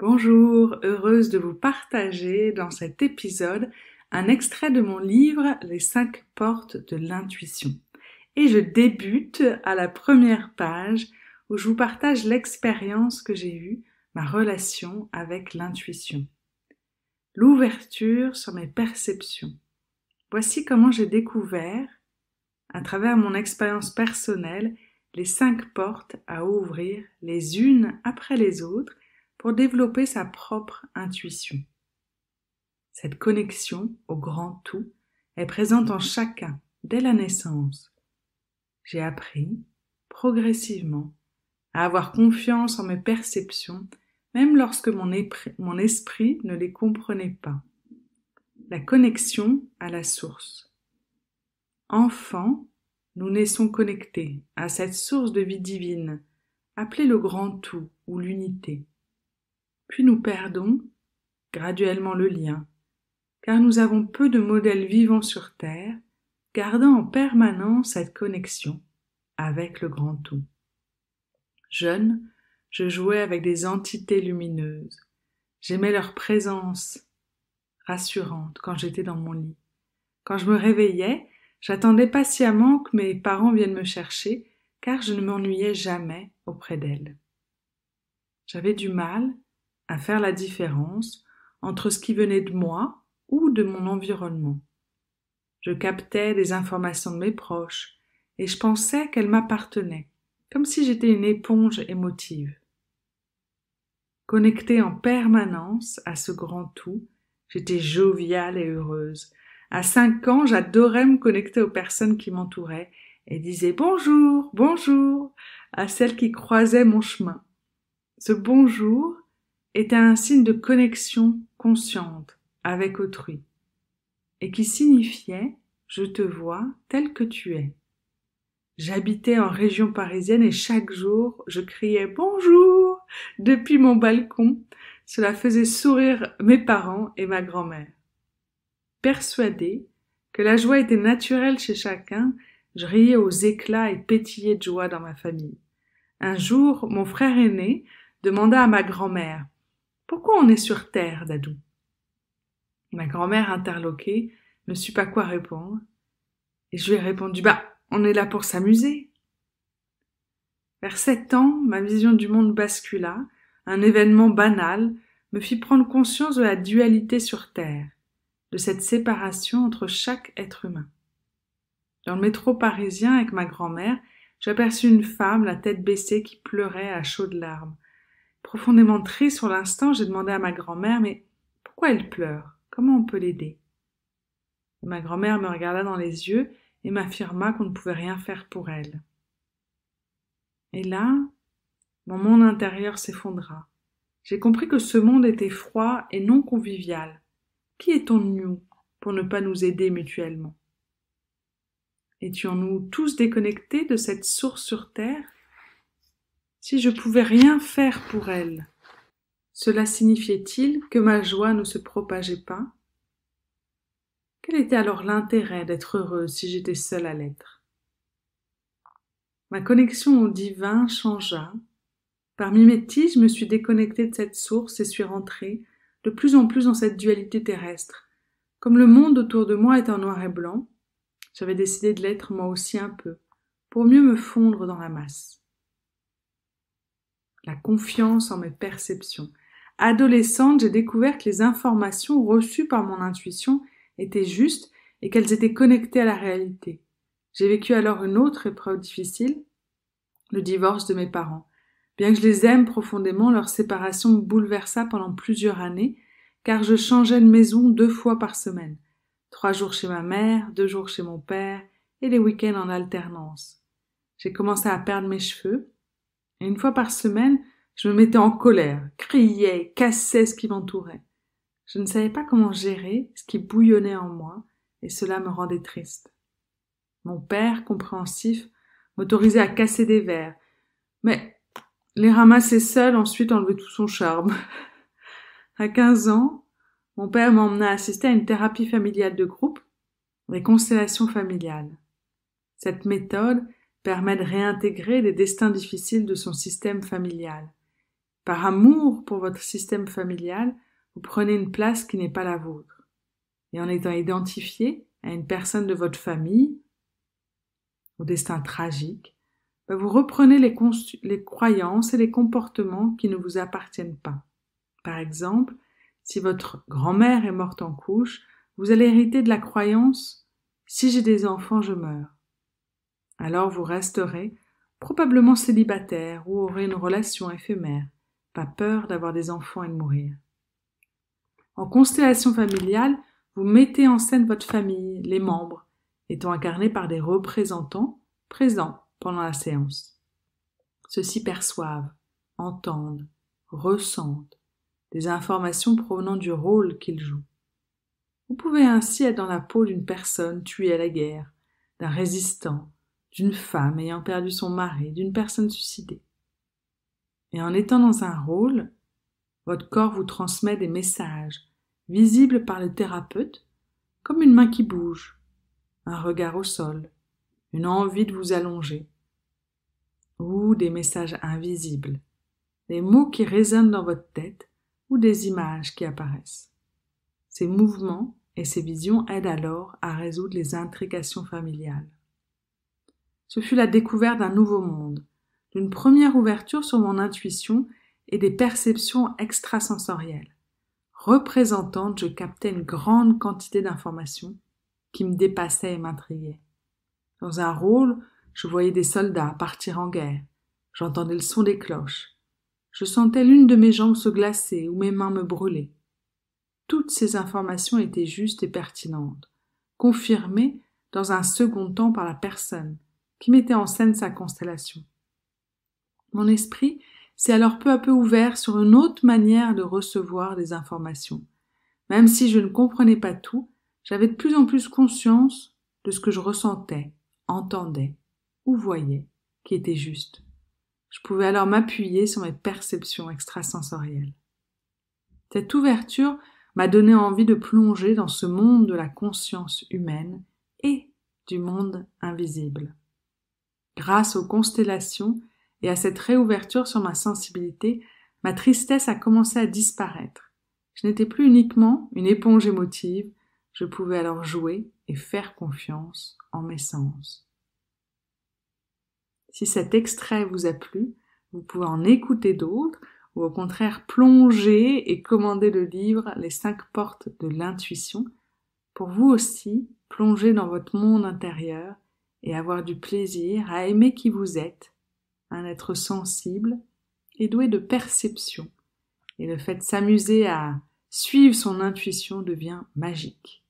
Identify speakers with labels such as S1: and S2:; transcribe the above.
S1: Bonjour, heureuse de vous partager dans cet épisode un extrait de mon livre Les cinq portes de l'intuition. Et je débute à la première page où je vous partage l'expérience que j'ai eue, ma relation avec l'intuition. L'ouverture sur mes perceptions. Voici comment j'ai découvert, à travers mon expérience personnelle, les cinq portes à ouvrir les unes après les autres pour développer sa propre intuition. Cette connexion au grand tout est présente en chacun dès la naissance. J'ai appris, progressivement, à avoir confiance en mes perceptions, même lorsque mon, esprit ne les comprenait pas. La connexion à la source. Enfant, nous naissons connectés à cette source de vie divine, appelée le grand tout ou l'unité puis nous perdons graduellement le lien, car nous avons peu de modèles vivants sur Terre, gardant en permanence cette connexion avec le grand tout. Jeune, je jouais avec des entités lumineuses. J'aimais leur présence rassurante quand j'étais dans mon lit. Quand je me réveillais, j'attendais patiemment que mes parents viennent me chercher, car je ne m'ennuyais jamais auprès d'elles. J'avais du mal, à faire la différence entre ce qui venait de moi ou de mon environnement. Je captais les informations de mes proches et je pensais qu'elles m'appartenaient, comme si j'étais une éponge émotive. Connectée en permanence à ce grand tout, j'étais joviale et heureuse. À cinq ans, j'adorais me connecter aux personnes qui m'entouraient et disais bonjour, bonjour à celles qui croisaient mon chemin. Ce bonjour était un signe de connexion consciente avec autrui, et qui signifiait Je te vois tel que tu es. J'habitais en région parisienne et chaque jour je criais Bonjour depuis mon balcon. Cela faisait sourire mes parents et ma grand-mère. Persuadée que la joie était naturelle chez chacun, je riais aux éclats et pétillais de joie dans ma famille. Un jour, mon frère aîné demanda à ma grand-mère pourquoi on est sur Terre, Dadou Ma grand-mère interloquée ne sut pas quoi répondre, et je lui ai répondu Bah, on est là pour s'amuser. Vers sept ans, ma vision du monde bascula, un événement banal me fit prendre conscience de la dualité sur Terre, de cette séparation entre chaque être humain. Dans le métro parisien avec ma grand-mère, j'aperçus une femme, la tête baissée, qui pleurait à chaudes larmes. Profondément triste sur l'instant, j'ai demandé à ma grand-mère Mais pourquoi elle pleure Comment on peut l'aider Ma grand-mère me regarda dans les yeux et m'affirma qu'on ne pouvait rien faire pour elle. Et là, mon monde intérieur s'effondra. J'ai compris que ce monde était froid et non convivial. Qui est étons-nous pour ne pas nous aider mutuellement Étions-nous tous déconnectés de cette source sur Terre si je pouvais rien faire pour elle, cela signifiait-il que ma joie ne se propageait pas Quel était alors l'intérêt d'être heureuse si j'étais seule à l'être Ma connexion au divin changea. mes tiges, je me suis déconnectée de cette source et suis rentrée de plus en plus dans cette dualité terrestre. Comme le monde autour de moi est en noir et blanc, j'avais décidé de l'être moi aussi un peu, pour mieux me fondre dans la masse la confiance en mes perceptions. Adolescente, j'ai découvert que les informations reçues par mon intuition étaient justes et qu'elles étaient connectées à la réalité. J'ai vécu alors une autre épreuve difficile, le divorce de mes parents. Bien que je les aime profondément, leur séparation me bouleversa pendant plusieurs années, car je changeais de maison deux fois par semaine. Trois jours chez ma mère, deux jours chez mon père, et les week-ends en alternance. J'ai commencé à perdre mes cheveux, une fois par semaine, je me mettais en colère, criais, cassais ce qui m'entourait. Je ne savais pas comment gérer ce qui bouillonnait en moi, et cela me rendait triste. Mon père, compréhensif, m'autorisait à casser des verres, mais les ramasser seuls ensuite enlevait tout son charme. à quinze ans, mon père m'emmena assister à une thérapie familiale de groupe, des constellations familiales. Cette méthode permet de réintégrer les destins difficiles de son système familial. Par amour pour votre système familial, vous prenez une place qui n'est pas la vôtre. Et en étant identifié à une personne de votre famille, au destin tragique, bah, vous reprenez les, les croyances et les comportements qui ne vous appartiennent pas. Par exemple, si votre grand-mère est morte en couche, vous allez hériter de la croyance si j'ai des enfants, je meurs. Alors vous resterez probablement célibataire ou aurez une relation éphémère, pas peur d'avoir des enfants et de mourir. En constellation familiale, vous mettez en scène votre famille, les membres, étant incarnés par des représentants présents pendant la séance. Ceux-ci perçoivent, entendent, ressentent des informations provenant du rôle qu'ils jouent. Vous pouvez ainsi être dans la peau d'une personne tuée à la guerre, d'un résistant, d'une femme ayant perdu son mari, d'une personne suicidée. Et en étant dans un rôle, votre corps vous transmet des messages, visibles par le thérapeute, comme une main qui bouge, un regard au sol, une envie de vous allonger, ou des messages invisibles, des mots qui résonnent dans votre tête ou des images qui apparaissent. Ces mouvements et ces visions aident alors à résoudre les intrications familiales. Ce fut la découverte d'un nouveau monde, d'une première ouverture sur mon intuition et des perceptions extrasensorielles. Représentante, je captais une grande quantité d'informations qui me dépassaient et m'intriguaient. Dans un rôle, je voyais des soldats partir en guerre. J'entendais le son des cloches. Je sentais l'une de mes jambes se glacer ou mes mains me brûler. Toutes ces informations étaient justes et pertinentes, confirmées dans un second temps par la personne, qui mettait en scène sa constellation. Mon esprit s'est alors peu à peu ouvert sur une autre manière de recevoir des informations. Même si je ne comprenais pas tout, j'avais de plus en plus conscience de ce que je ressentais, entendais ou voyais, qui était juste. Je pouvais alors m'appuyer sur mes perceptions extrasensorielles. Cette ouverture m'a donné envie de plonger dans ce monde de la conscience humaine et du monde invisible. Grâce aux constellations et à cette réouverture sur ma sensibilité, ma tristesse a commencé à disparaître. Je n'étais plus uniquement une éponge émotive, je pouvais alors jouer et faire confiance en mes sens. Si cet extrait vous a plu, vous pouvez en écouter d'autres ou au contraire plonger et commander le livre Les cinq portes de l'intuition pour vous aussi plonger dans votre monde intérieur et avoir du plaisir à aimer qui vous êtes, un être sensible et doué de perception. Et le fait de s'amuser à suivre son intuition devient magique.